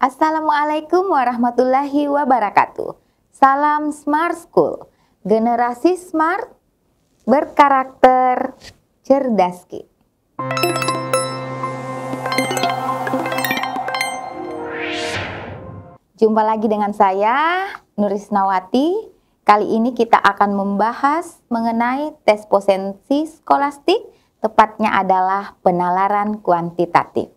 Assalamualaikum warahmatullahi wabarakatuh. Salam Smart School. Generasi smart berkarakter cerdas Jumpa lagi dengan saya Nuris Nawati. Kali ini kita akan membahas mengenai tes posensi skolastik, tepatnya adalah penalaran kuantitatif.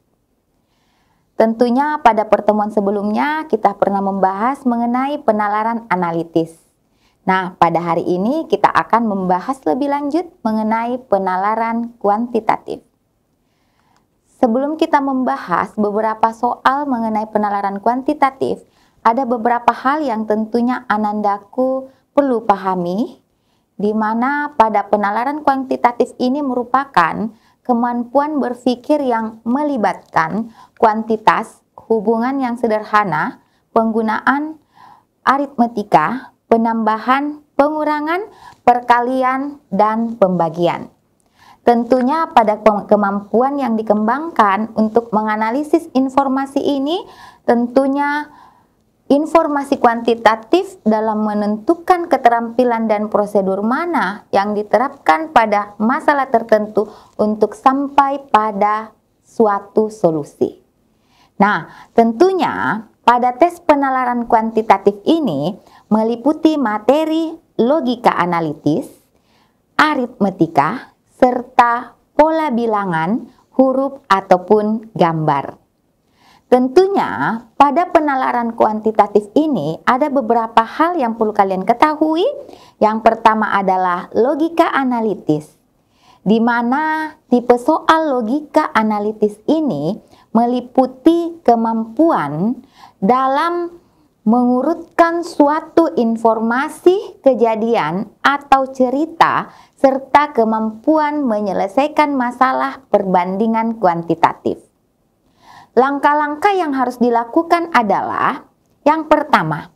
Tentunya pada pertemuan sebelumnya kita pernah membahas mengenai penalaran analitis. Nah, pada hari ini kita akan membahas lebih lanjut mengenai penalaran kuantitatif. Sebelum kita membahas beberapa soal mengenai penalaran kuantitatif, ada beberapa hal yang tentunya anandaku perlu pahami, di mana pada penalaran kuantitatif ini merupakan kemampuan berpikir yang melibatkan kuantitas, hubungan yang sederhana, penggunaan aritmetika, penambahan, pengurangan, perkalian, dan pembagian. Tentunya pada kemampuan yang dikembangkan untuk menganalisis informasi ini tentunya Informasi kuantitatif dalam menentukan keterampilan dan prosedur mana yang diterapkan pada masalah tertentu untuk sampai pada suatu solusi. Nah, tentunya pada tes penalaran kuantitatif ini meliputi materi logika analitis, aritmetika, serta pola bilangan, huruf ataupun gambar. Tentunya, pada penalaran kuantitatif ini ada beberapa hal yang perlu kalian ketahui. Yang pertama adalah logika analitis, di mana tipe soal logika analitis ini meliputi kemampuan dalam mengurutkan suatu informasi, kejadian, atau cerita, serta kemampuan menyelesaikan masalah perbandingan kuantitatif. Langkah-langkah yang harus dilakukan adalah yang pertama,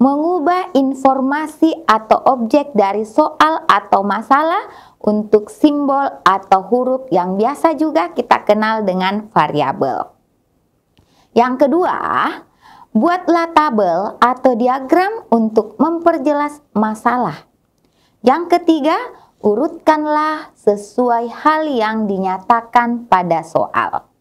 mengubah informasi atau objek dari soal atau masalah untuk simbol atau huruf yang biasa juga kita kenal dengan variabel. Yang kedua, buatlah tabel atau diagram untuk memperjelas masalah. Yang ketiga, urutkanlah sesuai hal yang dinyatakan pada soal.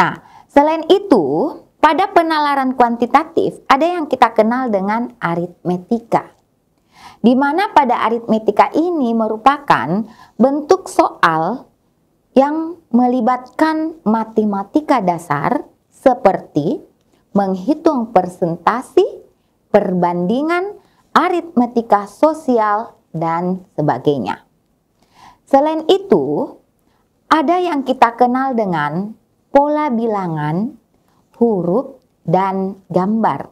Nah, selain itu, pada penalaran kuantitatif ada yang kita kenal dengan aritmetika. Di mana pada aritmetika ini merupakan bentuk soal yang melibatkan matematika dasar seperti menghitung persentasi, perbandingan, aritmetika sosial, dan sebagainya. Selain itu, ada yang kita kenal dengan pola bilangan, huruf, dan gambar.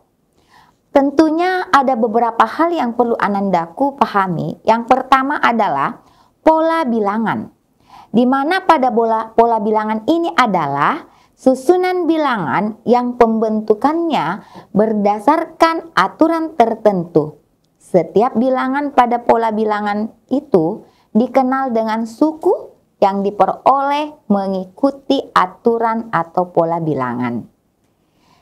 Tentunya ada beberapa hal yang perlu Anandaku pahami. Yang pertama adalah pola bilangan. Di mana pada pola, pola bilangan ini adalah susunan bilangan yang pembentukannya berdasarkan aturan tertentu. Setiap bilangan pada pola bilangan itu dikenal dengan suku, yang diperoleh mengikuti aturan atau pola bilangan.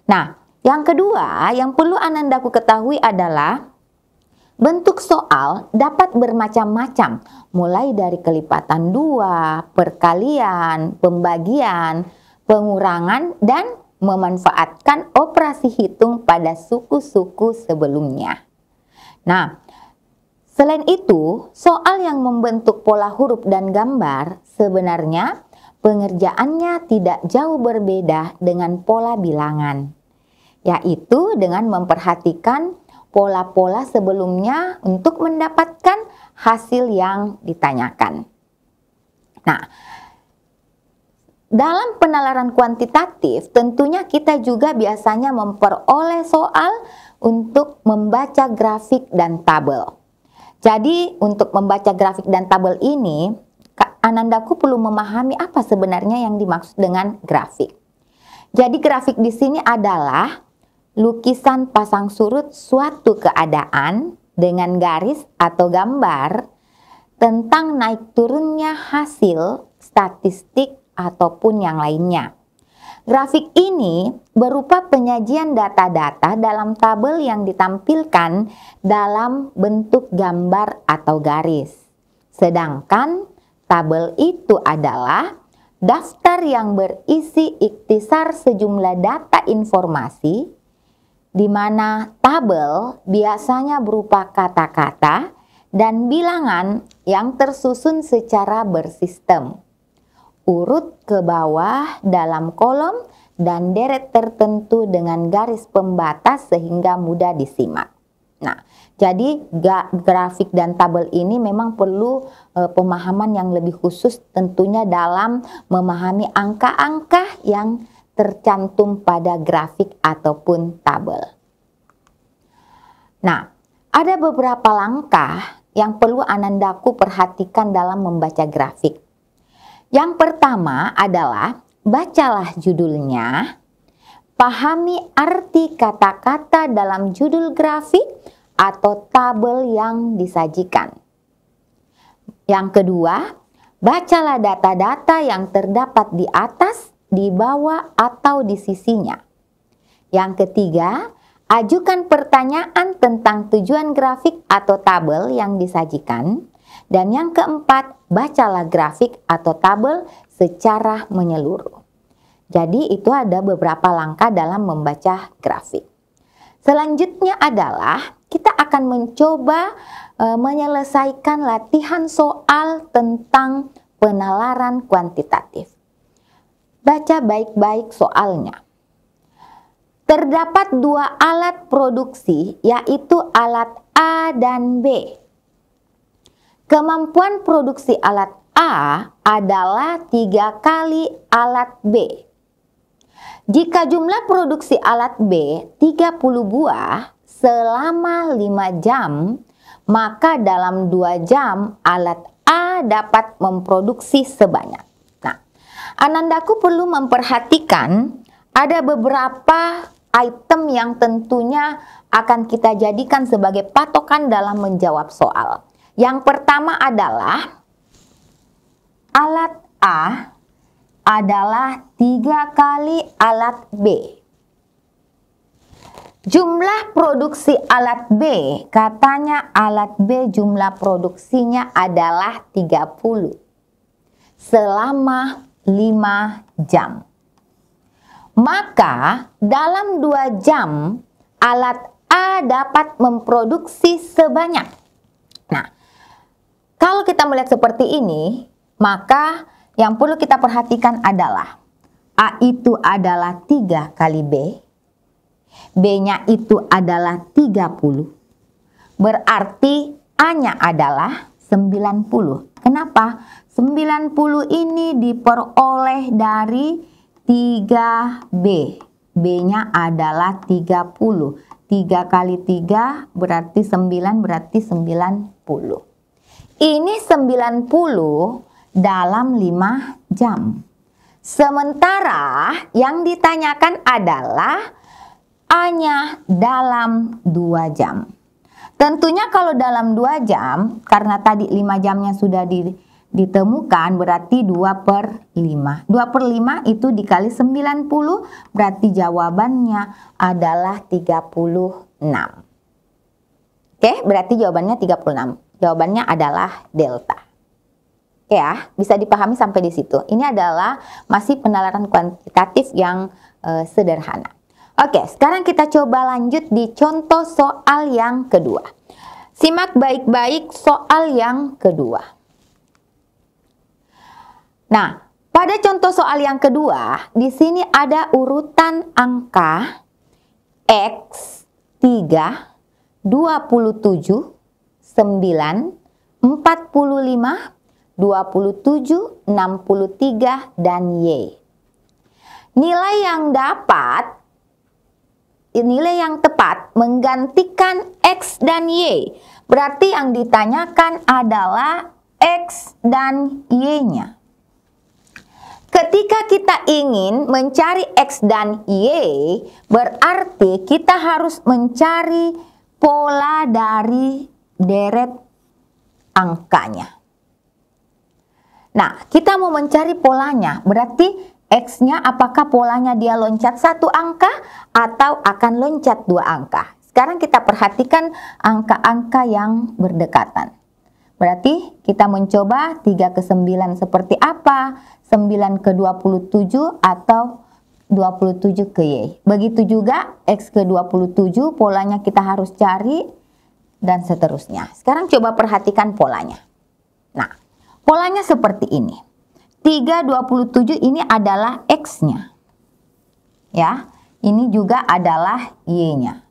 Nah, yang kedua yang perlu Anandaku ketahui adalah bentuk soal dapat bermacam-macam, mulai dari kelipatan dua, perkalian, pembagian, pengurangan, dan memanfaatkan operasi hitung pada suku-suku sebelumnya. Nah, Selain itu, soal yang membentuk pola huruf dan gambar Sebenarnya, pengerjaannya tidak jauh berbeda dengan pola bilangan, yaitu dengan memperhatikan pola-pola sebelumnya untuk mendapatkan hasil yang ditanyakan. Nah, dalam penalaran kuantitatif, tentunya kita juga biasanya memperoleh soal untuk membaca grafik dan tabel. Jadi, untuk membaca grafik dan tabel ini, Anandaku perlu memahami apa sebenarnya yang dimaksud dengan grafik. Jadi grafik di sini adalah lukisan pasang surut suatu keadaan dengan garis atau gambar tentang naik turunnya hasil, statistik, ataupun yang lainnya. Grafik ini berupa penyajian data-data dalam tabel yang ditampilkan dalam bentuk gambar atau garis. Sedangkan Tabel itu adalah daftar yang berisi iktisar sejumlah data informasi di mana tabel biasanya berupa kata-kata dan bilangan yang tersusun secara bersistem. Urut ke bawah dalam kolom dan deret tertentu dengan garis pembatas sehingga mudah disimak. Nah, jadi grafik dan tabel ini memang perlu e, pemahaman yang lebih khusus tentunya dalam memahami angka-angka yang tercantum pada grafik ataupun tabel. Nah, ada beberapa langkah yang perlu Anandaku perhatikan dalam membaca grafik. Yang pertama adalah bacalah judulnya, pahami arti kata-kata dalam judul grafik, atau tabel yang disajikan. Yang kedua, bacalah data-data yang terdapat di atas, di bawah, atau di sisinya. Yang ketiga, ajukan pertanyaan tentang tujuan grafik atau tabel yang disajikan. Dan yang keempat, bacalah grafik atau tabel secara menyeluruh. Jadi itu ada beberapa langkah dalam membaca grafik. Selanjutnya adalah kita akan mencoba e, menyelesaikan latihan soal tentang penalaran kuantitatif. Baca baik-baik soalnya. Terdapat dua alat produksi yaitu alat A dan B. Kemampuan produksi alat A adalah tiga kali alat B. Jika jumlah produksi alat B 30 buah selama 5 jam, maka dalam 2 jam alat A dapat memproduksi sebanyak. Nah, Anandaku perlu memperhatikan ada beberapa item yang tentunya akan kita jadikan sebagai patokan dalam menjawab soal. Yang pertama adalah alat A adalah 3 kali alat B. Jumlah produksi alat B, katanya alat B jumlah produksinya adalah 30 selama 5 jam. Maka dalam 2 jam alat A dapat memproduksi sebanyak. Nah, kalau kita melihat seperti ini, maka yang perlu kita perhatikan adalah A itu adalah 3 kali B. B-nya itu adalah 30. Berarti A-nya adalah 90. Kenapa? 90 ini diperoleh dari 3B. B-nya adalah 30. 3 kali 3 berarti 9 berarti 90. Ini 90 dalam 5 jam. Sementara yang ditanyakan adalah hanya dalam 2 jam. Tentunya kalau dalam 2 jam, karena tadi 5 jamnya sudah di, ditemukan berarti 2 per 5. 2 per 5 itu dikali 90 berarti jawabannya adalah 36. Oke, berarti jawabannya 36. Jawabannya adalah delta ya bisa dipahami sampai di situ. Ini adalah masih penalaran kuantitatif yang e, sederhana. Oke, sekarang kita coba lanjut di contoh soal yang kedua. Simak baik-baik soal yang kedua. Nah, pada contoh soal yang kedua, di sini ada urutan angka X 3, 27, 9, 45, 27, 63, dan Y. Nilai yang dapat, nilai yang tepat menggantikan X dan Y. Berarti yang ditanyakan adalah X dan Y-nya. Ketika kita ingin mencari X dan Y, berarti kita harus mencari pola dari deret angkanya. Nah, kita mau mencari polanya, berarti X-nya apakah polanya dia loncat satu angka atau akan loncat dua angka. Sekarang kita perhatikan angka-angka yang berdekatan. Berarti kita mencoba 3 ke 9 seperti apa, 9 ke 27 atau 27 ke Y. Begitu juga X ke 27 polanya kita harus cari dan seterusnya. Sekarang coba perhatikan polanya. Nah, Polanya seperti ini. 327 ini adalah X-nya. Ya, ini juga adalah Y-nya.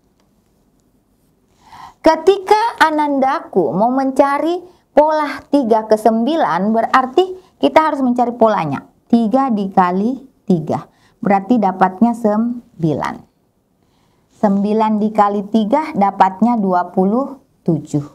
Ketika Anandaku mau mencari pola 3 ke 9 berarti kita harus mencari polanya. 3 dikali 3 berarti dapatnya 9. 9 dikali 3 dapatnya 27.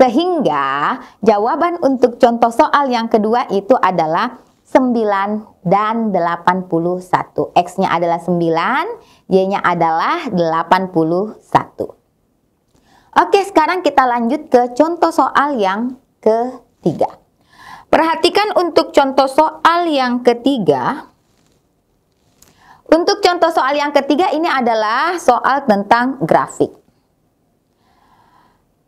Sehingga jawaban untuk contoh soal yang kedua itu adalah 9 dan 81. X-nya adalah 9, Y-nya adalah 81. Oke, sekarang kita lanjut ke contoh soal yang ketiga. Perhatikan untuk contoh soal yang ketiga. Untuk contoh soal yang ketiga ini adalah soal tentang grafik.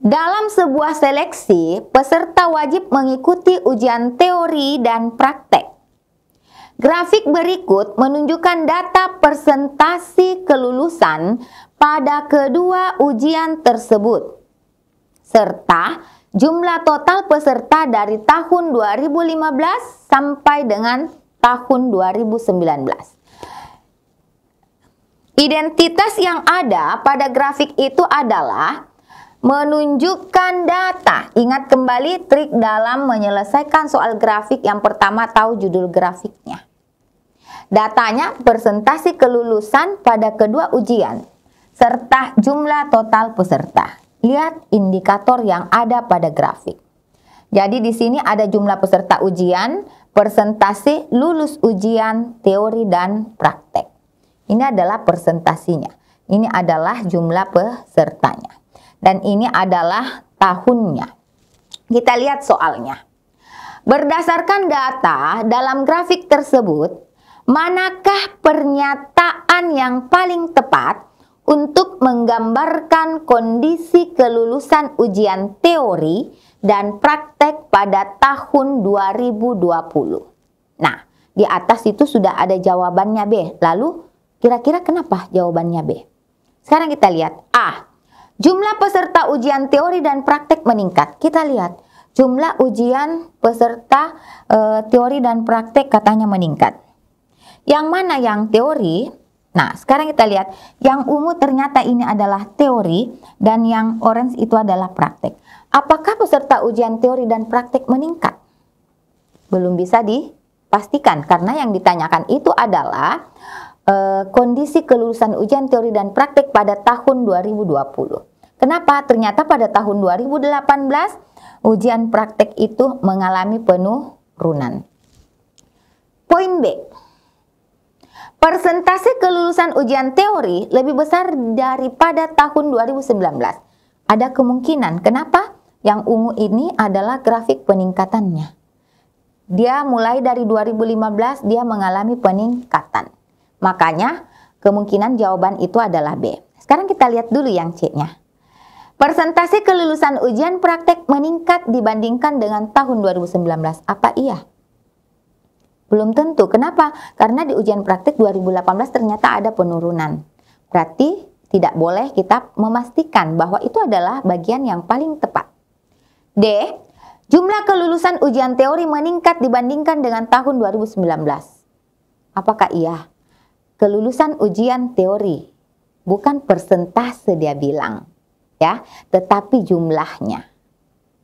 Dalam sebuah seleksi, peserta wajib mengikuti ujian teori dan praktek. Grafik berikut menunjukkan data persentasi kelulusan pada kedua ujian tersebut, serta jumlah total peserta dari tahun 2015 sampai dengan tahun 2019. Identitas yang ada pada grafik itu adalah menunjukkan data. Ingat kembali trik dalam menyelesaikan soal grafik yang pertama tahu judul grafiknya. Datanya presentasi kelulusan pada kedua ujian serta jumlah total peserta. Lihat indikator yang ada pada grafik. Jadi di sini ada jumlah peserta ujian, persentase lulus ujian, teori dan praktek. Ini adalah persentasinya. Ini adalah jumlah pesertanya. Dan ini adalah tahunnya. Kita lihat soalnya. Berdasarkan data dalam grafik tersebut, manakah pernyataan yang paling tepat untuk menggambarkan kondisi kelulusan ujian teori dan praktek pada tahun 2020? Nah, di atas itu sudah ada jawabannya B. Lalu, kira-kira kenapa jawabannya B? Sekarang kita lihat A. Jumlah peserta ujian teori dan praktek meningkat. Kita lihat, jumlah ujian peserta e, teori dan praktek katanya meningkat. Yang mana yang teori? Nah, sekarang kita lihat, yang ungu ternyata ini adalah teori dan yang orange itu adalah praktek. Apakah peserta ujian teori dan praktek meningkat? Belum bisa dipastikan, karena yang ditanyakan itu adalah e, kondisi kelulusan ujian teori dan praktek pada tahun 2020. Kenapa? Ternyata pada tahun 2018 ujian praktek itu mengalami penurunan. Poin B. Persentase kelulusan ujian teori lebih besar daripada tahun 2019. Ada kemungkinan kenapa? Yang ungu ini adalah grafik peningkatannya. Dia mulai dari 2015 dia mengalami peningkatan. Makanya kemungkinan jawaban itu adalah B. Sekarang kita lihat dulu yang C-nya. Persentase kelulusan ujian praktek meningkat dibandingkan dengan tahun 2019. Apa iya? Belum tentu. Kenapa? Karena di ujian praktek 2018 ternyata ada penurunan. Berarti tidak boleh kita memastikan bahwa itu adalah bagian yang paling tepat. D. Jumlah kelulusan ujian teori meningkat dibandingkan dengan tahun 2019. Apakah iya? Kelulusan ujian teori, bukan persentase dia bilang ya, tetapi jumlahnya.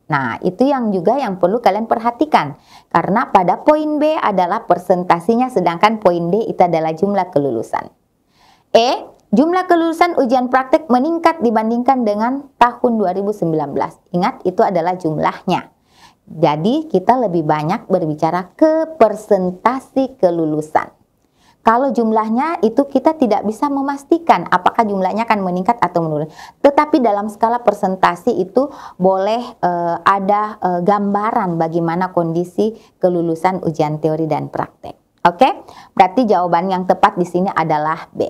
Nah, itu yang juga yang perlu kalian perhatikan karena pada poin B adalah persentasinya sedangkan poin D itu adalah jumlah kelulusan. E, jumlah kelulusan ujian praktik meningkat dibandingkan dengan tahun 2019. Ingat itu adalah jumlahnya. Jadi, kita lebih banyak berbicara ke persentasi kelulusan. Kalau jumlahnya itu kita tidak bisa memastikan apakah jumlahnya akan meningkat atau menurun. Tetapi dalam skala persentasi itu boleh e, ada e, gambaran bagaimana kondisi kelulusan ujian teori dan praktek. Oke? Berarti jawaban yang tepat di sini adalah B.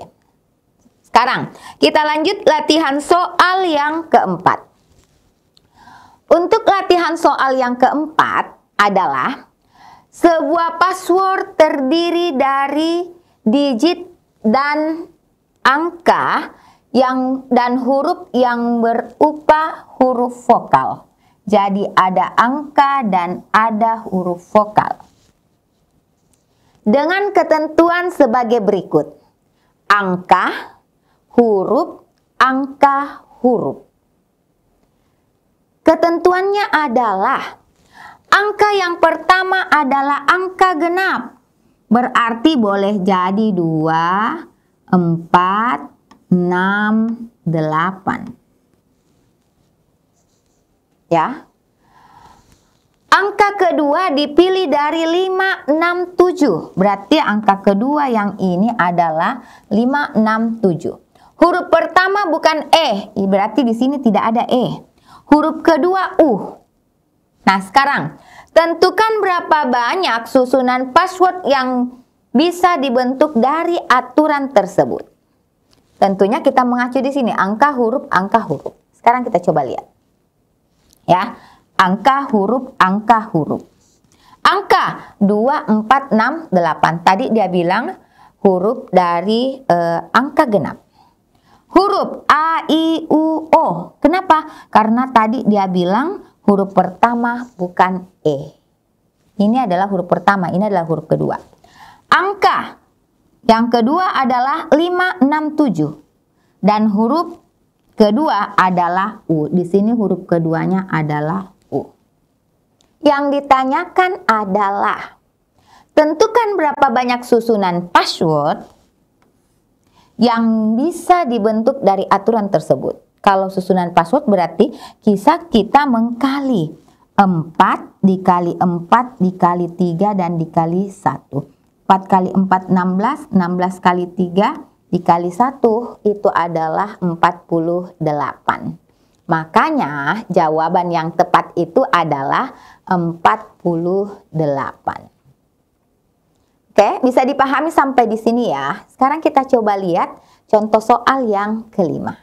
Sekarang kita lanjut latihan soal yang keempat. Untuk latihan soal yang keempat adalah sebuah password terdiri dari digit dan angka yang dan huruf yang berupa huruf vokal. Jadi ada angka dan ada huruf vokal. Dengan ketentuan sebagai berikut. Angka, huruf, angka, huruf. Ketentuannya adalah angka yang pertama adalah angka genap Berarti boleh jadi 2, 4, 6, 8. Ya. Angka kedua dipilih dari 5, 6, 7. Berarti angka kedua yang ini adalah 5, 6, 7. Huruf pertama bukan E, berarti di sini tidak ada E. Huruf kedua U, Nah sekarang, tentukan berapa banyak susunan password yang bisa dibentuk dari aturan tersebut. Tentunya kita mengacu di sini angka huruf angka huruf. Sekarang kita coba lihat. Ya, angka huruf angka huruf. Angka 2 4 6 8. Tadi dia bilang huruf dari eh, angka genap. Huruf a i u o. Kenapa? Karena tadi dia bilang huruf pertama bukan E. Ini adalah huruf pertama, ini adalah huruf kedua. Angka yang kedua adalah 567 dan huruf kedua adalah U. Di sini huruf keduanya adalah U. Yang ditanyakan adalah tentukan berapa banyak susunan password yang bisa dibentuk dari aturan tersebut. Kalau susunan password berarti kisah kita mengkali 4 dikali 4 dikali 3 dan dikali 1. 4 kali 4 16, 16 kali 3 dikali 1 itu adalah 48. Makanya jawaban yang tepat itu adalah 48. Oke, bisa dipahami sampai di sini ya. Sekarang kita coba lihat contoh soal yang kelima.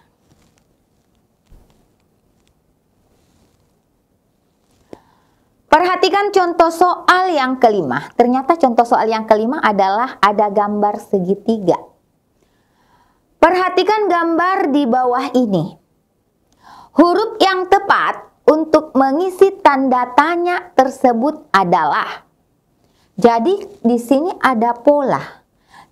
Perhatikan contoh soal yang kelima. Ternyata contoh soal yang kelima adalah ada gambar segitiga. Perhatikan gambar di bawah ini. Huruf yang tepat untuk mengisi tanda tanya tersebut adalah. Jadi di sini ada pola.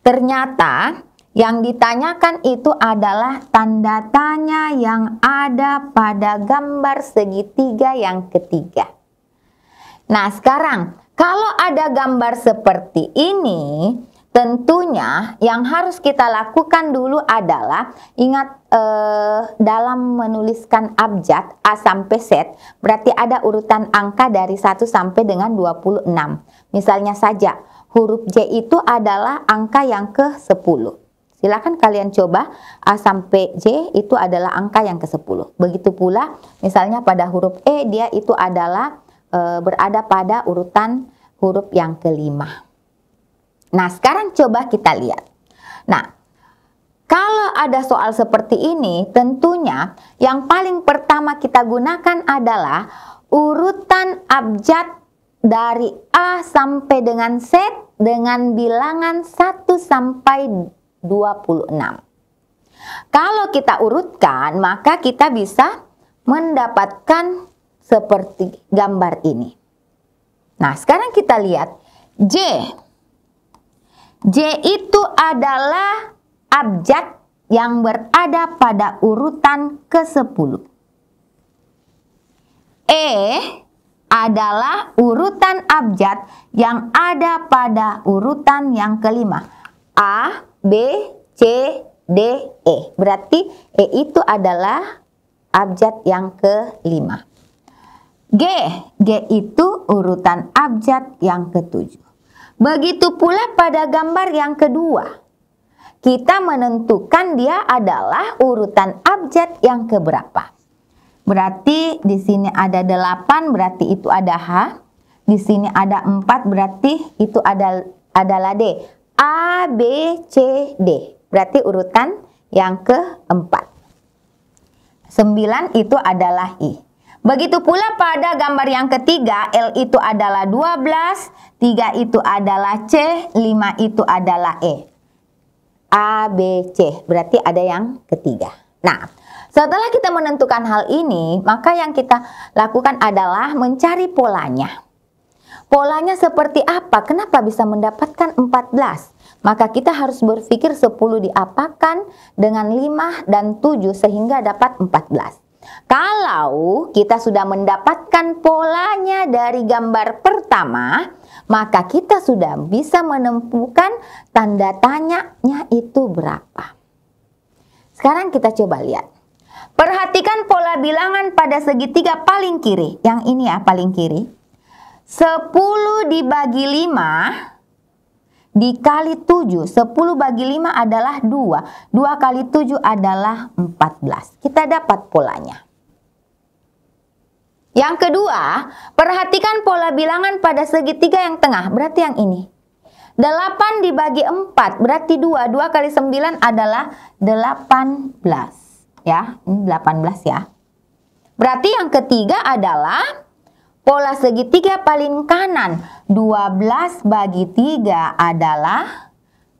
Ternyata yang ditanyakan itu adalah tanda tanya yang ada pada gambar segitiga yang ketiga. Nah, sekarang kalau ada gambar seperti ini, tentunya yang harus kita lakukan dulu adalah ingat eh, dalam menuliskan abjad A sampai Z, berarti ada urutan angka dari 1 sampai dengan 26. Misalnya saja, huruf J itu adalah angka yang ke-10. Silahkan kalian coba A sampai J itu adalah angka yang ke-10. Begitu pula misalnya pada huruf E dia itu adalah Eh, berada pada urutan huruf yang kelima. Nah, sekarang coba kita lihat. Nah, kalau ada soal seperti ini, tentunya yang paling pertama kita gunakan adalah urutan abjad dari A sampai dengan Z dengan bilangan 1 sampai 26. Kalau kita urutkan, maka kita bisa mendapatkan seperti gambar ini. Nah, sekarang kita lihat J. J itu adalah abjad yang berada pada urutan ke-10. E adalah urutan abjad yang ada pada urutan yang kelima. A, B, C, D, E. Berarti E itu adalah abjad yang kelima. G. G itu urutan abjad yang ketujuh. Begitu pula pada gambar yang kedua. Kita menentukan dia adalah urutan abjad yang keberapa. Berarti di sini ada 8 berarti itu ada H. Di sini ada 4 berarti itu ada adalah D. A, B, C, D. Berarti urutan yang keempat. 9 itu adalah I. Begitu pula pada gambar yang ketiga, L itu adalah 12, 3 itu adalah C, 5 itu adalah E. A, B, C. Berarti ada yang ketiga. Nah, setelah kita menentukan hal ini, maka yang kita lakukan adalah mencari polanya. Polanya seperti apa? Kenapa bisa mendapatkan 14? Maka kita harus berpikir 10 diapakan dengan 5 dan 7 sehingga dapat 14. Kalau kita sudah mendapatkan polanya dari gambar pertama, maka kita sudah bisa menemukan tanda tanyanya itu berapa. Sekarang kita coba lihat. Perhatikan pola bilangan pada segitiga paling kiri. Yang ini ya paling kiri. 10 dibagi 5 dikali 7. 10 bagi 5 adalah 2. 2 kali 7 adalah 14. Kita dapat polanya. Yang kedua, perhatikan pola bilangan pada segitiga yang tengah, berarti yang ini. 8 dibagi 4, berarti 2. 2 kali 9 adalah 18. Ya, ini 18 ya. Berarti yang ketiga adalah Pola segitiga paling kanan 12 bagi 3 adalah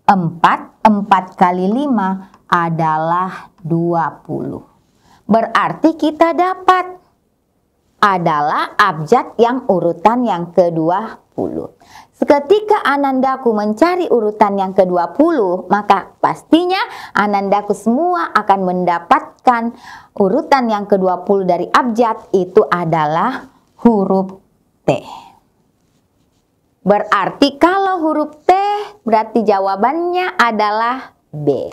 4, 4 kali 5 adalah 20. Berarti kita dapat adalah abjad yang urutan yang ke-20. Ketika Anandaku mencari urutan yang ke-20, maka pastinya Anandaku semua akan mendapatkan urutan yang ke-20 dari abjad itu adalah huruf T. Berarti kalau huruf T berarti jawabannya adalah B.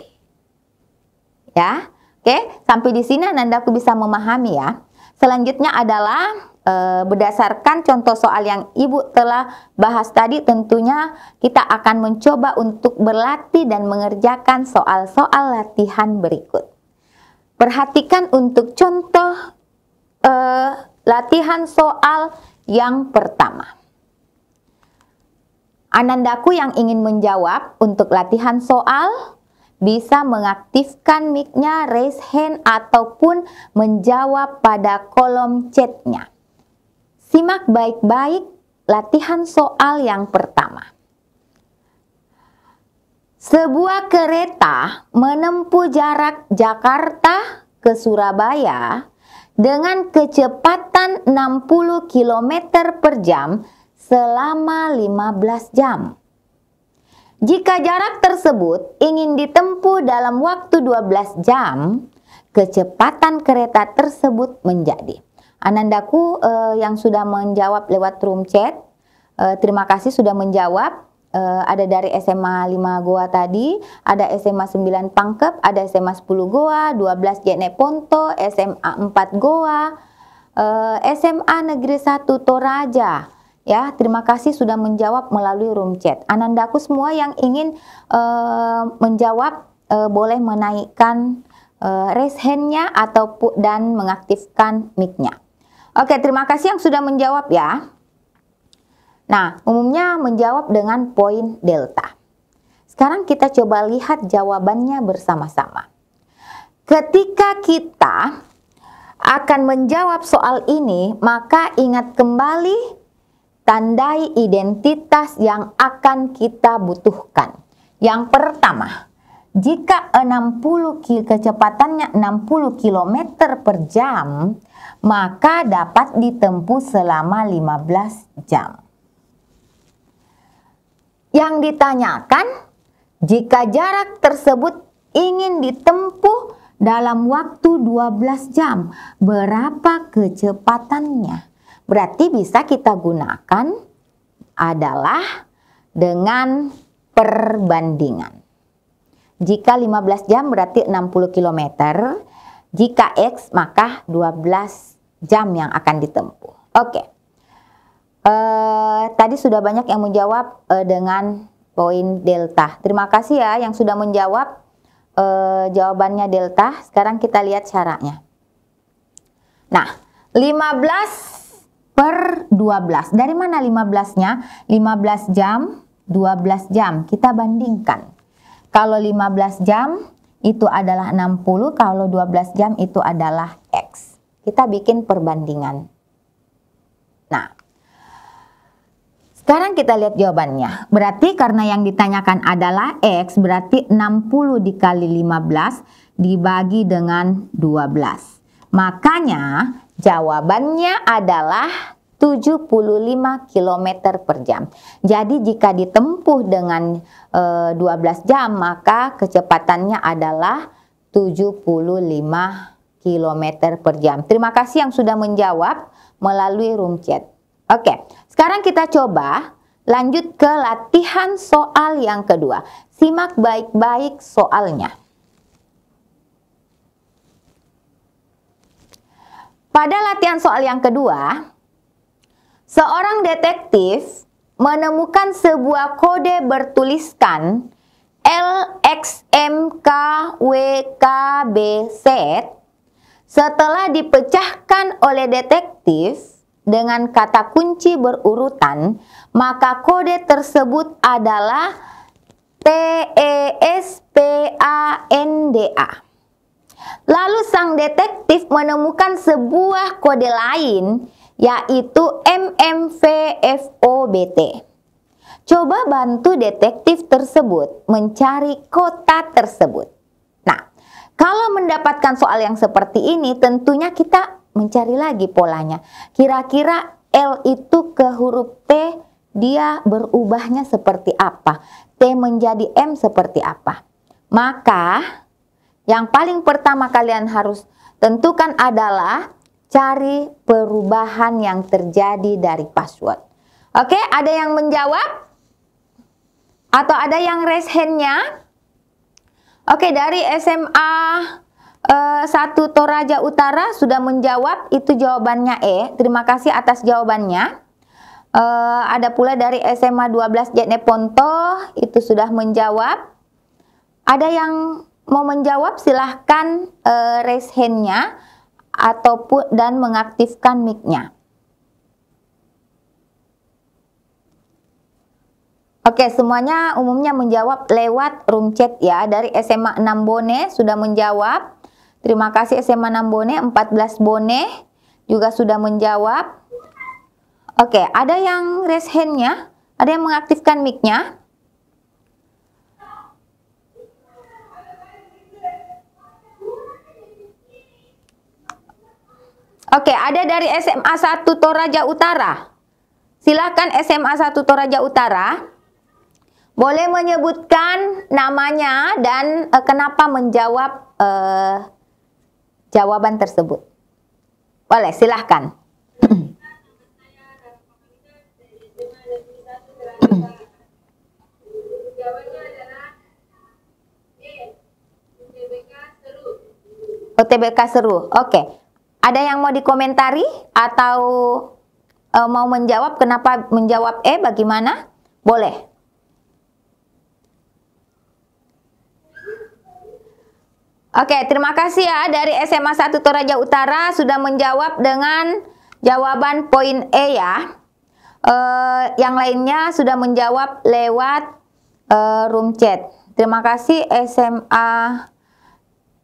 Ya, oke. Sampai di sini aku bisa memahami ya. Selanjutnya adalah e, berdasarkan contoh soal yang ibu telah bahas tadi tentunya kita akan mencoba untuk berlatih dan mengerjakan soal-soal latihan berikut. Perhatikan untuk contoh e, Latihan soal yang pertama. Anandaku yang ingin menjawab untuk latihan soal bisa mengaktifkan mic-nya, raise hand, ataupun menjawab pada kolom chatnya. Simak baik-baik latihan soal yang pertama. Sebuah kereta menempuh jarak Jakarta ke Surabaya dengan kecepatan 60 km per jam selama 15 jam. Jika jarak tersebut ingin ditempuh dalam waktu 12 jam, kecepatan kereta tersebut menjadi. Anandaku eh, yang sudah menjawab lewat room chat, eh, terima kasih sudah menjawab uh, ada dari SMA 5 Goa tadi, ada SMA 9 Pangkep, ada SMA 10 Goa, 12 Jene Ponto, SMA 4 Goa, uh, eh, SMA Negeri 1 Toraja. Ya, terima kasih sudah menjawab melalui room chat. Anandaku semua yang ingin uh, menjawab uh, boleh menaikkan uh, raise hand-nya atau dan mengaktifkan mic-nya. Oke, terima kasih yang sudah menjawab ya. Nah, umumnya menjawab dengan poin delta. Sekarang kita coba lihat jawabannya bersama-sama. Ketika kita akan menjawab soal ini, maka ingat kembali tandai identitas yang akan kita butuhkan. Yang pertama, jika 60 kecepatannya 60 km per jam, maka dapat ditempuh selama 15 jam. Yang ditanyakan, jika jarak tersebut ingin ditempuh dalam waktu 12 jam, berapa kecepatannya? Berarti bisa kita gunakan adalah dengan perbandingan. Jika 15 jam berarti 60 km, jika X maka 12 jam yang akan ditempuh. Oke, Uh, tadi sudah banyak yang menjawab uh, dengan poin delta. Terima kasih ya yang sudah menjawab uh, jawabannya delta. Sekarang kita lihat caranya. Nah, 15 per 12. Dari mana 15-nya? 15 jam, 12 jam. Kita bandingkan. Kalau 15 jam itu adalah 60, kalau 12 jam itu adalah X. Kita bikin perbandingan. Nah, sekarang kita lihat jawabannya. Berarti karena yang ditanyakan adalah X, berarti 60 dikali 15 dibagi dengan 12. Makanya jawabannya adalah 75 km per jam. Jadi jika ditempuh dengan e, eh, 12 jam, maka kecepatannya adalah 75 km per jam. Terima kasih yang sudah menjawab melalui room chat. Oke, okay. Sekarang kita coba lanjut ke latihan soal yang kedua. Simak baik-baik soalnya. Pada latihan soal yang kedua, seorang detektif menemukan sebuah kode bertuliskan LXMKWKBZ setelah dipecahkan oleh detektif dengan kata kunci berurutan, maka kode tersebut adalah TESPANDA. Lalu sang detektif menemukan sebuah kode lain yaitu MMVFOBT. Coba bantu detektif tersebut mencari kota tersebut. Nah, kalau mendapatkan soal yang seperti ini tentunya kita mencari lagi polanya. Kira-kira L itu ke huruf T dia berubahnya seperti apa? T menjadi M seperti apa? Maka yang paling pertama kalian harus tentukan adalah cari perubahan yang terjadi dari password. Oke, ada yang menjawab? Atau ada yang raise hand-nya? Oke, dari SMA Eh, satu Toraja Utara sudah menjawab itu jawabannya E. Terima kasih atas jawabannya. Uh, ada pula dari SMA 12 Jatne Ponto itu sudah menjawab. Ada yang mau menjawab silahkan uh, raise handnya ataupun dan mengaktifkan micnya. Oke, semuanya umumnya menjawab lewat room chat ya. Dari SMA 6 Bone sudah menjawab. Terima kasih SMA 6 Bone, 14 Bone juga sudah menjawab. Oke, ada yang raise hand-nya, ada yang mengaktifkan mic-nya. Oke, ada dari SMA 1 Toraja Utara. Silakan SMA 1 Toraja Utara. Boleh menyebutkan namanya dan eh, kenapa menjawab eh, jawaban tersebut. Boleh, silahkan. OTBK seru. Oke. Okay. Ada yang mau dikomentari atau e, mau menjawab kenapa menjawab E bagaimana? Boleh. Oke, terima kasih ya dari SMA 1 Toraja Utara sudah menjawab dengan jawaban poin E ya. Uh, yang lainnya sudah menjawab lewat uh, room chat. Terima kasih SMA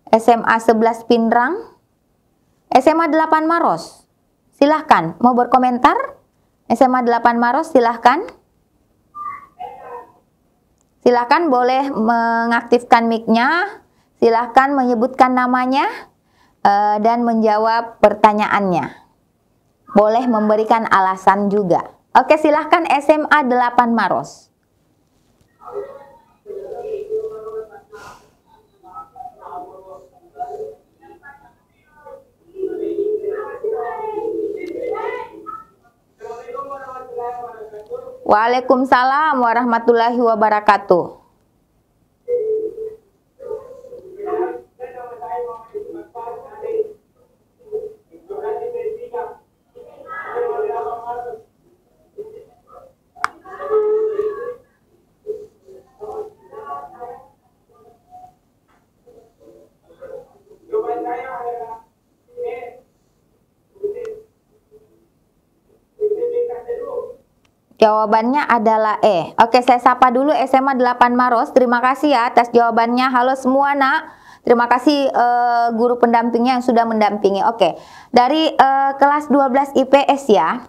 SMA 11 Pinrang, SMA 8 Maros. Silahkan, mau berkomentar? SMA 8 Maros silahkan. Silahkan boleh mengaktifkan mic-nya. Silahkan menyebutkan namanya eh, dan menjawab pertanyaannya. Boleh memberikan alasan juga. Oke, silahkan SMA 8 Maros. Waalaikumsalam warahmatullahi wabarakatuh. Jawabannya adalah E. Oke, saya sapa dulu SMA 8 Maros. Terima kasih ya atas jawabannya. Halo semua nak. Terima kasih uh, guru pendampingnya yang sudah mendampingi. Oke, dari uh, kelas 12 IPS ya.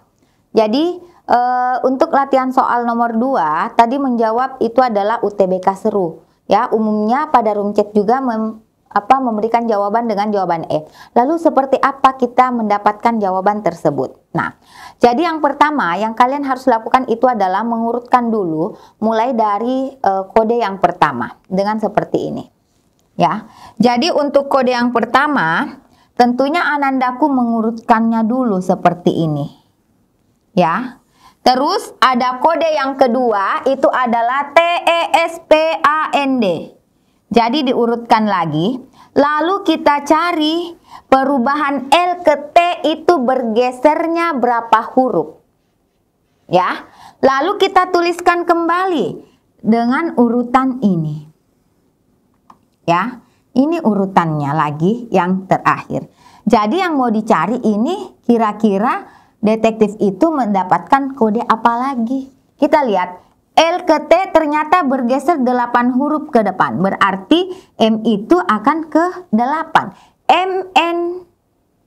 Jadi uh, untuk latihan soal nomor 2 tadi menjawab itu adalah UTBK seru. Ya, umumnya pada room juga mem apa memberikan jawaban dengan jawaban E. Lalu seperti apa kita mendapatkan jawaban tersebut? Nah, jadi yang pertama yang kalian harus lakukan itu adalah mengurutkan dulu mulai dari e, kode yang pertama dengan seperti ini. Ya. Jadi untuk kode yang pertama, tentunya anandaku mengurutkannya dulu seperti ini. Ya. Terus ada kode yang kedua itu adalah T E S P A N D. Jadi diurutkan lagi, lalu kita cari perubahan L ke T itu bergesernya berapa huruf. Ya, lalu kita tuliskan kembali dengan urutan ini. Ya, ini urutannya lagi yang terakhir. Jadi yang mau dicari ini kira-kira detektif itu mendapatkan kode apa lagi? Kita lihat L ke T ternyata bergeser 8 huruf ke depan. Berarti M itu akan ke 8. M, N,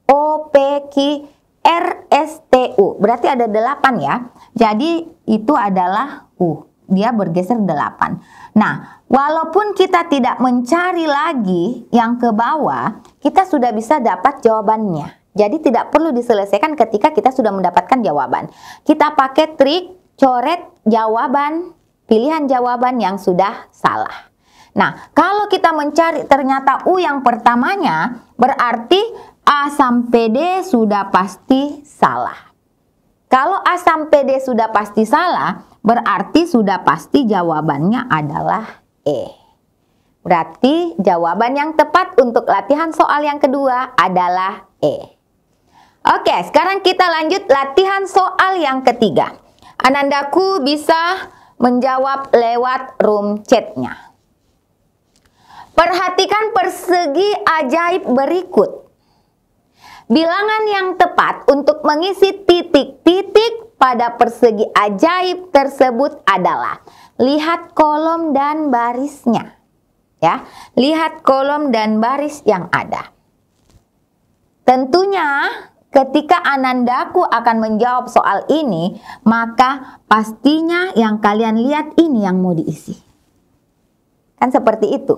O, P, Q, R, S, T, U. Berarti ada 8 ya. Jadi itu adalah U. Dia bergeser 8. Nah, walaupun kita tidak mencari lagi yang ke bawah, kita sudah bisa dapat jawabannya. Jadi tidak perlu diselesaikan ketika kita sudah mendapatkan jawaban. Kita pakai trik coret jawaban, pilihan jawaban yang sudah salah. Nah, kalau kita mencari ternyata U yang pertamanya, berarti A sampai D sudah pasti salah. Kalau A sampai D sudah pasti salah, berarti sudah pasti jawabannya adalah E. Berarti jawaban yang tepat untuk latihan soal yang kedua adalah E. Oke, sekarang kita lanjut latihan soal yang ketiga. Anandaku bisa menjawab lewat room chatnya. Perhatikan persegi ajaib berikut. Bilangan yang tepat untuk mengisi titik-titik pada persegi ajaib tersebut adalah lihat kolom dan barisnya. Ya, lihat kolom dan baris yang ada. Tentunya Ketika Anandaku akan menjawab soal ini, maka pastinya yang kalian lihat ini yang mau diisi. Kan seperti itu.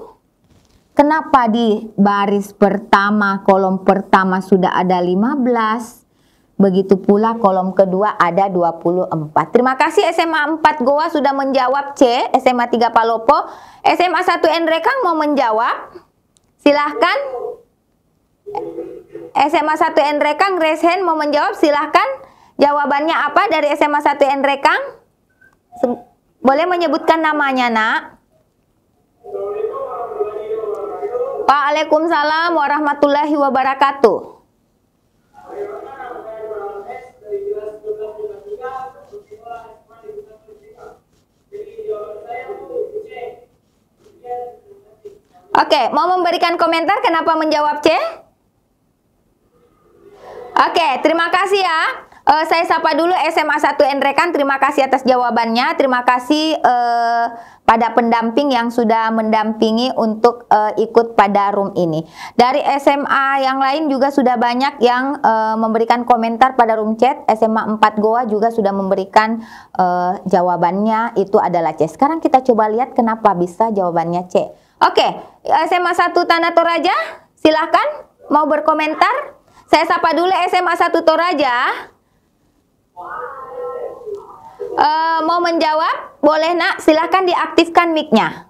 Kenapa di baris pertama, kolom pertama sudah ada 15, begitu pula kolom kedua ada 24. Terima kasih SMA 4 Goa sudah menjawab C, SMA 3 Palopo, SMA 1 Endrekang mau menjawab? Silahkan. SMA 1 Nrekang, raise hand mau menjawab silahkan. Jawabannya apa dari SMA 1 Nrekang? Boleh menyebutkan namanya nak? Waalaikumsalam warahmatullahi wabarakatuh. Oke, mau memberikan komentar kenapa menjawab C? Oke, terima kasih ya. Uh, saya sapa dulu SMA 1 Endrekan. Terima kasih atas jawabannya. Terima kasih uh, pada pendamping yang sudah mendampingi untuk uh, ikut pada room ini. Dari SMA yang lain juga sudah banyak yang uh, memberikan komentar pada room chat. SMA 4 Goa juga sudah memberikan uh, jawabannya itu adalah C. Sekarang kita coba lihat kenapa bisa jawabannya C. Oke, SMA 1 Tanah Toraja, silahkan mau berkomentar. Saya sapa dulu SMA 1 Toraja. E, mau menjawab? Boleh nak, silahkan diaktifkan micnya.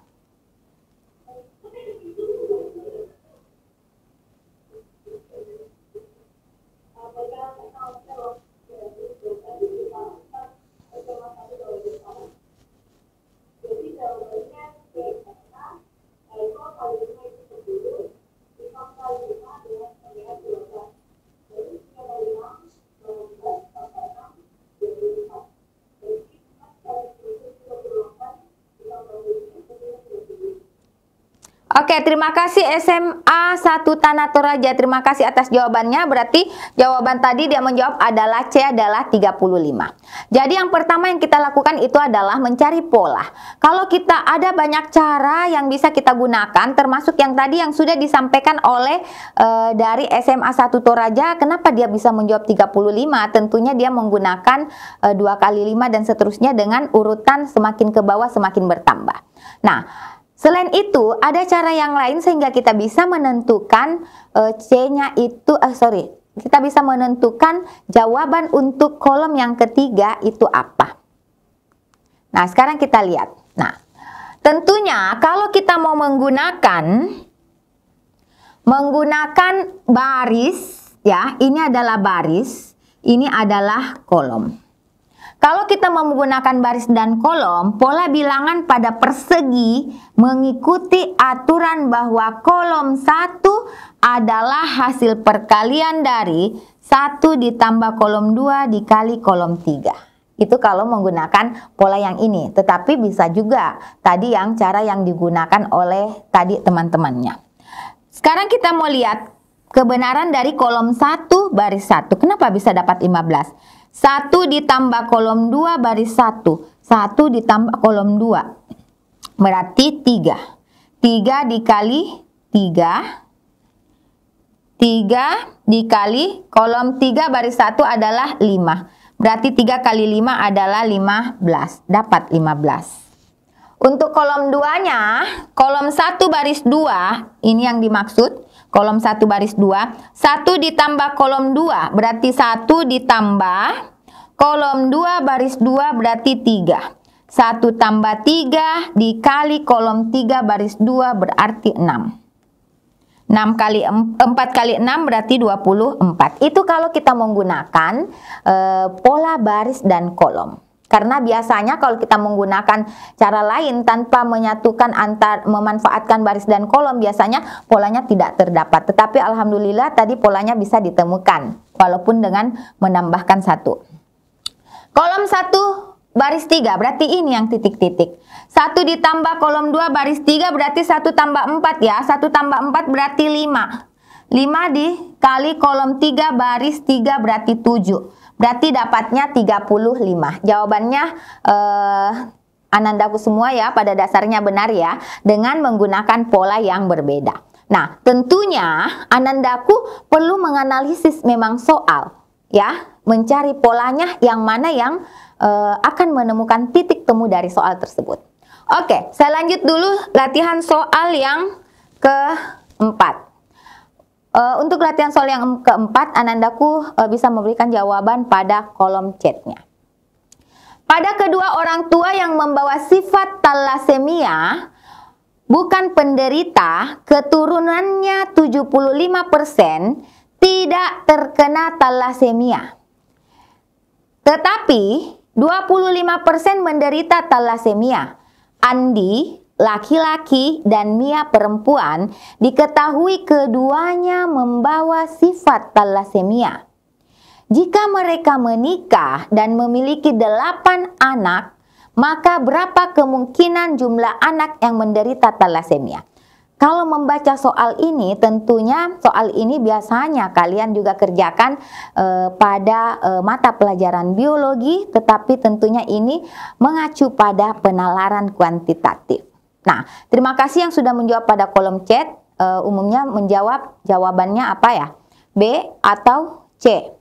Oke, terima kasih SMA 1 Tanah Toraja. Terima kasih atas jawabannya. Berarti jawaban tadi dia menjawab adalah C adalah 35. Jadi yang pertama yang kita lakukan itu adalah mencari pola. Kalau kita ada banyak cara yang bisa kita gunakan termasuk yang tadi yang sudah disampaikan oleh e, dari SMA 1 Toraja, kenapa dia bisa menjawab 35? Tentunya dia menggunakan e, eh, 2 kali 5 dan seterusnya dengan urutan semakin ke bawah semakin bertambah. Nah, Selain itu, ada cara yang lain sehingga kita bisa menentukan uh, C-nya itu, eh, sorry, kita bisa menentukan jawaban untuk kolom yang ketiga itu apa. Nah, sekarang kita lihat. Nah, tentunya kalau kita mau menggunakan menggunakan baris ya, ini adalah baris, ini adalah kolom. Kalau kita menggunakan baris dan kolom, pola bilangan pada persegi mengikuti aturan bahwa kolom 1 adalah hasil perkalian dari 1 ditambah kolom 2 dikali kolom 3. Itu kalau menggunakan pola yang ini. Tetapi bisa juga tadi yang cara yang digunakan oleh tadi teman-temannya. Sekarang kita mau lihat kebenaran dari kolom 1 baris 1. Kenapa bisa dapat 15? 1 ditambah kolom 2 baris 1. 1 ditambah kolom 2. Berarti 3. 3 dikali 3. 3 dikali kolom 3 baris 1 adalah 5. Berarti 3 kali 5 adalah 15. Dapat 15. Untuk kolom 2-nya, kolom 1 baris 2, ini yang dimaksud kolom 1 baris 2. 1 ditambah kolom 2 berarti 1 ditambah kolom 2 baris 2 berarti 3. 1 tambah 3 dikali kolom 3 baris 2 berarti 6. 6 kali 4 kali 6 berarti 24. Itu kalau kita menggunakan e, pola baris dan kolom. Karena biasanya kalau kita menggunakan cara lain tanpa menyatukan antar memanfaatkan baris dan kolom biasanya polanya tidak terdapat. Tetapi alhamdulillah tadi polanya bisa ditemukan walaupun dengan menambahkan satu. Kolom satu baris tiga berarti ini yang titik-titik. satu ditambah kolom dua baris tiga berarti satu tambah empat ya. satu tambah empat berarti lima lima dikali kolom tiga baris tiga berarti tujuh. Berarti dapatnya 35. Jawabannya eh, Anandaku semua ya pada dasarnya benar ya dengan menggunakan pola yang berbeda. Nah, tentunya Anandaku perlu menganalisis memang soal ya, mencari polanya yang mana yang uh, akan menemukan titik temu dari soal tersebut. Oke, saya lanjut dulu latihan soal yang keempat. Uh, untuk latihan soal yang keempat, Anandaku uh, bisa memberikan jawaban pada kolom chatnya. Pada kedua orang tua yang membawa sifat talasemia, bukan penderita, keturunannya 75% tidak terkena talasemia. Tetapi 25% menderita talasemia. Andi laki-laki dan Mia perempuan diketahui keduanya membawa sifat talasemia. Jika mereka menikah dan memiliki delapan anak, maka berapa kemungkinan jumlah anak yang menderita talasemia? Kalau membaca soal ini, tentunya soal ini biasanya kalian juga kerjakan e, pada e, mata pelajaran biologi, tetapi tentunya ini mengacu pada penalaran kuantitatif. Nah, terima kasih yang sudah menjawab pada kolom chat. Uh, umumnya menjawab jawabannya apa ya? B atau C.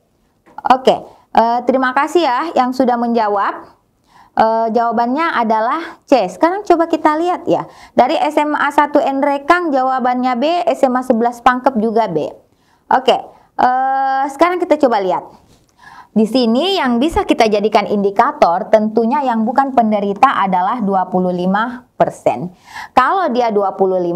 Oke, okay. Eh, terima kasih ya yang sudah menjawab. Uh, jawabannya adalah C. Sekarang coba kita lihat ya. Dari SMA 1 N Rekang jawabannya B, SMA 11 Pangkep juga B. Oke, okay. sekarang kita coba lihat. Di sini yang bisa kita jadikan indikator tentunya yang bukan penderita adalah 25%. Kalau dia 25%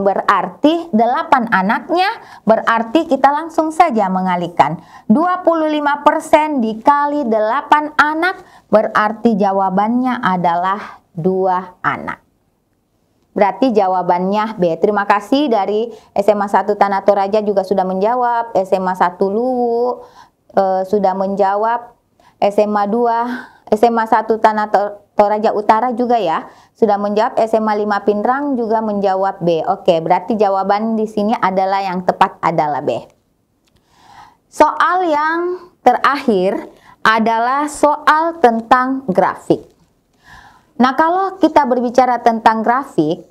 berarti 8 anaknya berarti kita langsung saja mengalihkan. 25% dikali 8 anak berarti jawabannya adalah dua anak. Berarti jawabannya B. Terima kasih dari SMA 1 Tanah Toraja juga sudah menjawab, SMA 1 Luwu, e, sudah menjawab SMA 2, SMA 1 Tanah Toraja Utara juga ya. Sudah menjawab SMA 5 Pinrang juga menjawab B. Oke, berarti jawaban di sini adalah yang tepat adalah B. Soal yang terakhir adalah soal tentang grafik. Nah, kalau kita berbicara tentang grafik,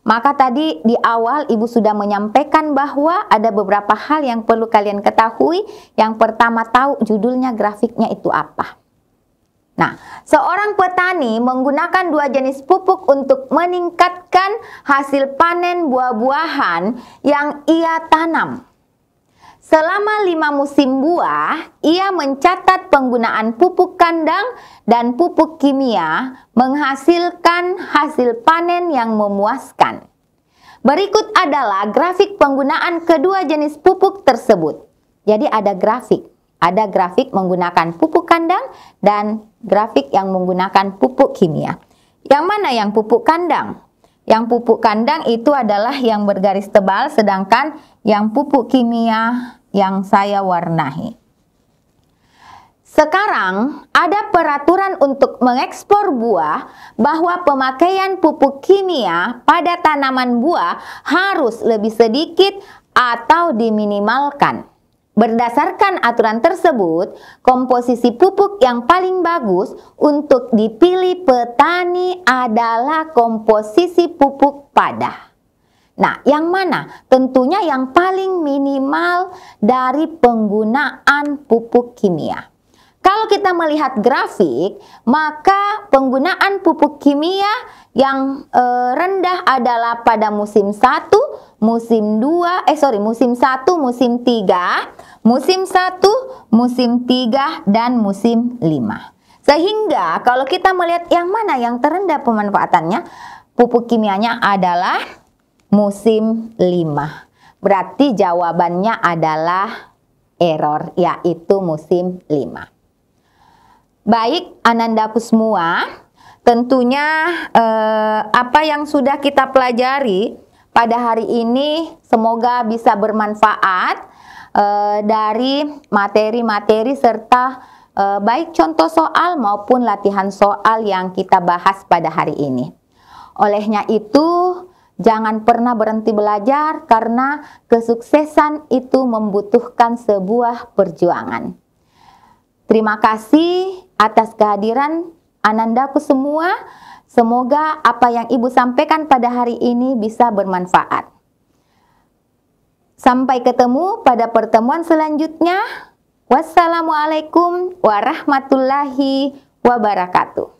maka tadi di awal ibu sudah menyampaikan bahwa ada beberapa hal yang perlu kalian ketahui. Yang pertama tahu judulnya grafiknya itu apa. Nah, seorang petani menggunakan dua jenis pupuk untuk meningkatkan hasil panen buah-buahan yang ia tanam. Selama lima musim buah, ia mencatat penggunaan pupuk kandang dan pupuk kimia menghasilkan hasil panen yang memuaskan. Berikut adalah grafik penggunaan kedua jenis pupuk tersebut. Jadi ada grafik, ada grafik menggunakan pupuk kandang dan grafik yang menggunakan pupuk kimia. Yang mana yang pupuk kandang? Yang pupuk kandang itu adalah yang bergaris tebal, sedangkan yang pupuk kimia yang saya warnai. Sekarang ada peraturan untuk mengekspor buah bahwa pemakaian pupuk kimia pada tanaman buah harus lebih sedikit atau diminimalkan. Berdasarkan aturan tersebut, komposisi pupuk yang paling bagus untuk dipilih petani adalah komposisi pupuk padah. Nah, yang mana? Tentunya yang paling minimal dari penggunaan pupuk kimia. Kalau kita melihat grafik, maka penggunaan pupuk kimia yang e, rendah adalah pada musim 1, musim 2, eh sorry, musim 1, musim 3, musim 1, musim 3 dan musim 5. Sehingga kalau kita melihat yang mana yang terendah pemanfaatannya, pupuk kimianya adalah musim 5. Berarti jawabannya adalah error, yaitu musim 5. Baik, ananda semua, tentunya eh, apa yang sudah kita pelajari pada hari ini semoga bisa bermanfaat eh, dari materi-materi serta eh, baik contoh soal maupun latihan soal yang kita bahas pada hari ini. Olehnya itu, Jangan pernah berhenti belajar karena kesuksesan itu membutuhkan sebuah perjuangan. Terima kasih atas kehadiran anandaku semua. Semoga apa yang Ibu sampaikan pada hari ini bisa bermanfaat. Sampai ketemu pada pertemuan selanjutnya. Wassalamualaikum warahmatullahi wabarakatuh.